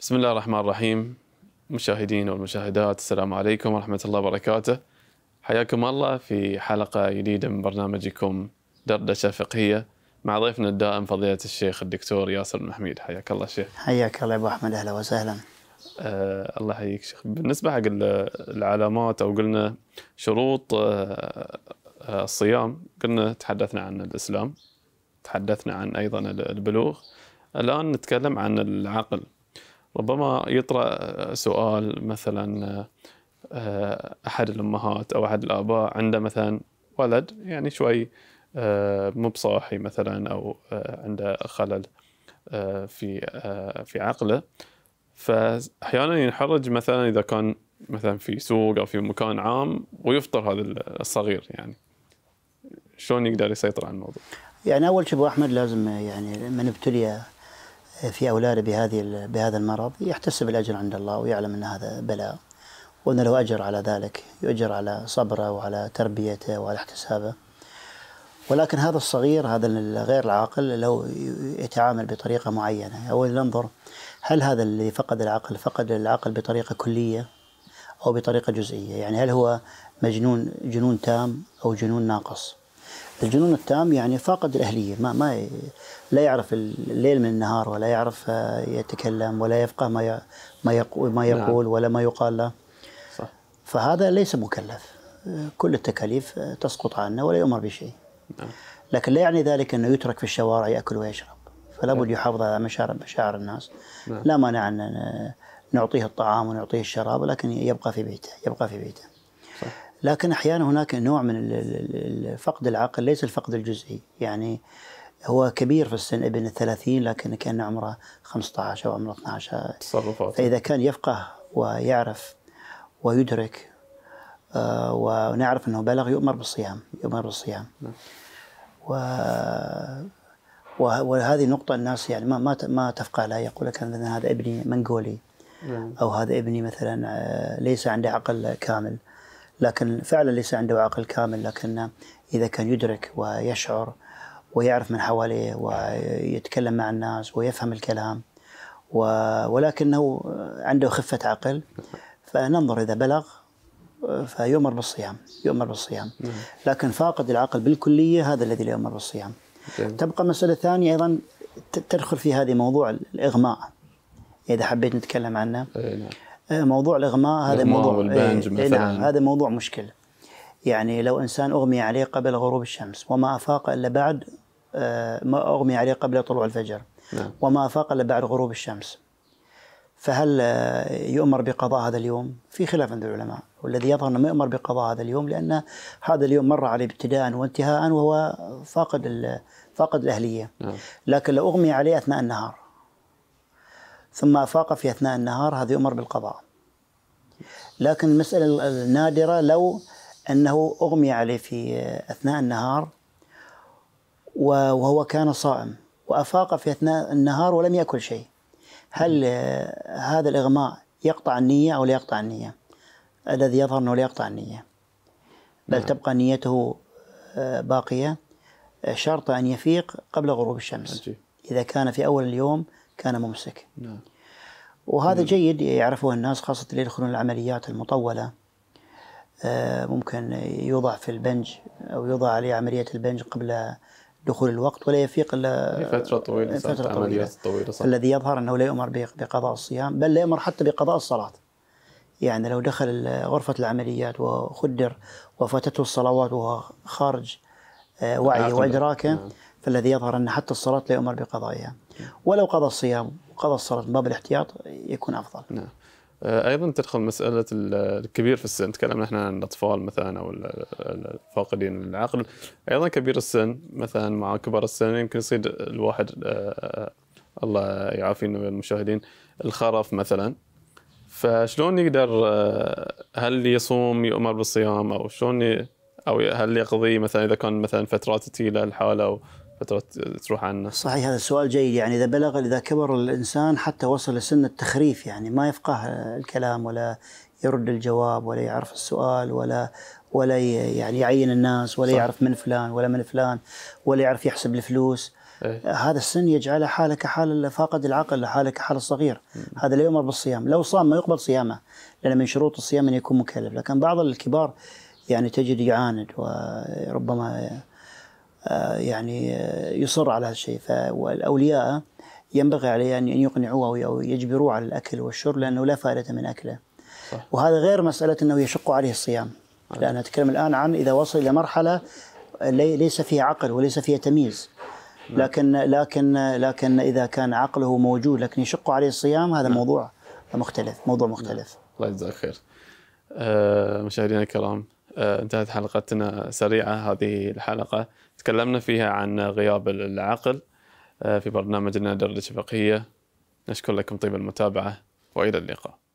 بسم الله الرحمن الرحيم مشاهدين والمشاهدات السلام عليكم ورحمة الله وبركاته حياكم الله في حلقة جديدة من برنامجكم دردشة فقهية مع ضيفنا الدائم فضيلة الشيخ الدكتور ياسر بن حميد حياك الله شيخ حياك الله يا ابو احمد اهلا وسهلا آه الله يحييك شيخ بالنسبة حق العلامات او قلنا شروط آه آه الصيام قلنا تحدثنا عن الاسلام تحدثنا عن ايضا البلوغ الان نتكلم عن العقل ربما يطرأ سؤال مثلا آه، أحد الأمهات أو أحد الآباء عنده مثلا ولد يعني شوي آه، مو بصاحي مثلا أو آه، عنده خلل في في عقله فأحيانا ينحرج مثلا إذا كان مثلا في سوق أو في مكان عام ويفطر هذا الصغير يعني شلون يقدر يسيطر على الموضوع؟ يعني أول شيء أبو أحمد لازم يعني من ابتلي في أولاده بهذه بهذا المرض يحتسب الأجر عند الله ويعلم أن هذا بلاء وأن له أجر على ذلك يؤجر على صبره وعلى تربيته وعلى احتسابه ولكن هذا الصغير هذا الغير العاقل لو يتعامل بطريقة معينة أو ننظر هل هذا اللي فقد العقل فقد العقل بطريقة كلية أو بطريقة جزئية يعني هل هو مجنون جنون تام أو جنون ناقص الجنون التام يعني فاقد الأهلية ما ما لا يعرف الليل من النهار ولا يعرف آه، يتكلم ولا يفقه ما ما ما نعم. يقول ولا ما يقال له صح. فهذا ليس مكلف آه، كل التكاليف آه، تسقط عنه ولا يؤمر بشيء نعم. لكن لا يعني ذلك أنه يترك في الشوارع يأكل ويشرب فلا بد نعم. يحافظ على مشاعر مشاعر الناس لا مانع أن نعطيه الطعام ونعطيه الشراب ولكن يبقى في بيته يبقى في بيته صح. لكن احيانا هناك نوع من فقد العقل ليس الفقد الجزئي يعني هو كبير في السن ابن الثلاثين لكن كان عمره 15 أو عمره 12 تصرفات فإذا كان يفقه ويعرف ويدرك آه، ونعرف أنه بلغ يؤمر بالصيام يؤمر بالصيام و وهذه نقطة الناس يعني ما ما تفقه لها يقول لك هذا ابني منغولي نعم. أو هذا ابني مثلا آه، ليس عنده عقل كامل لكن فعلا ليس عنده عقل كامل لكن إذا كان يدرك ويشعر ويعرف من حواليه ويتكلم مع الناس ويفهم الكلام و... ولكنه عنده خفة عقل فننظر إذا بلغ فيؤمر بالصيام يؤمر بالصيام لكن فاقد العقل بالكلية هذا الذي لا يؤمر بالصيام تبقى مسألة ثانية أيضا تدخل في هذه موضوع الإغماء إذا حبيت نتكلم عنه إيه، نعم. آه، موضوع الاغماء هذا موضوع والبنج إيه، إيه، نعم، مثلا نعم هذا موضوع مشكل يعني لو انسان اغمي عليه قبل غروب الشمس وما افاق الا بعد آه، ما اغمي عليه قبل طلوع الفجر نعم. وما افاق الا بعد غروب الشمس فهل آه، يؤمر بقضاء هذا اليوم؟ في خلاف عند العلماء والذي يظهر انه ما يؤمر بقضاء هذا اليوم لان هذا اليوم مر عليه ابتداء وانتهاء وهو فاقد فاقد الاهليه نعم. لكن لو اغمي عليه اثناء النهار ثم أفاق في أثناء النهار هذا يؤمر بالقضاء لكن المسألة النادرة لو أنه أغمي عليه في أثناء النهار وهو كان صائم وأفاق في أثناء النهار ولم يأكل شيء هل هذا الإغماء يقطع النية أو لا يقطع النية الذي يظهر أنه لا يقطع النية بل نعم. تبقى نيته آه، باقية شرط أن يفيق قبل غروب الشمس إذا كان في أول اليوم كان ممسك نعم. وهذا نعم. جيد يعرفه الناس خاصة اللي يدخلون العمليات المطولة آه، ممكن يوضع في البنج أو يوضع عليه عملية البنج قبل دخول الوقت ولا يفيق إلا فترة طويلة فترة طويلة, طويلة صح. الذي يظهر أنه لا يؤمر بقضاء الصيام بل لا يؤمر حتى بقضاء الصلاة يعني لو دخل غرفة العمليات وخدر وفاتته الصلوات وهو خارج آه، وعيه وإدراكه نعم. فالذي يظهر أن حتى الصلاة لا يؤمر بقضائها ولو قضى الصيام وقضى الصلاة من باب الاحتياط يكون أفضل نعم. آه، ايضا تدخل مساله الكبير في السن تكلمنا احنا عن الاطفال مثلا او الفاقدين العقل ايضا كبير السن مثلا مع كبار السن يمكن يصير الواحد آه، آه، الله يعافينا المشاهدين الخرف مثلا فشلون يقدر هل يصوم يؤمر بالصيام او شلون او هل يقضي مثلا اذا كان مثلا فترات تيله الحاله او فتره تروح عنه صحيح هذا السؤال جيد يعني اذا بلغ اذا كبر الانسان حتى وصل لسن التخريف يعني ما يفقه الكلام ولا يرد الجواب ولا يعرف السؤال ولا ولا يعني يعين الناس ولا صح. يعرف من فلان ولا من فلان ولا يعرف يحسب الفلوس أيه. هذا السن يجعله حاله كحال فاقد العقل حاله كحال الصغير م. هذا لا يؤمر بالصيام لو صام ما يقبل صيامه لأن من شروط الصيام أن يكون مكلف لكن بعض الكبار يعني تجد يعاند وربما آه، يعني آه، يصر على هذا الشيء فالأولياء ينبغي عليه أن يقنعوه أو يجبروه على الأكل والشرب لأنه لا فائدة من أكله صح. وهذا غير مسألة أنه يشق عليه الصيام عليك. آه. لأن أتكلم الآن عن إذا وصل إلى مرحلة ليس فيها عقل وليس فيها تمييز نعم. لكن لكن لكن اذا كان عقله موجود لكن يشق عليه الصيام هذا نعم. موضوع مختلف موضوع مختلف نعم. الله يجزاك خير مشاهدينا الكرام آه، انتهت حلقتنا سريعة هذه الحلقة تكلمنا فيها عن غياب العقل آه، في برنامجنا دردشة فقهية نشكر لكم طيب المتابعة وإلى اللقاء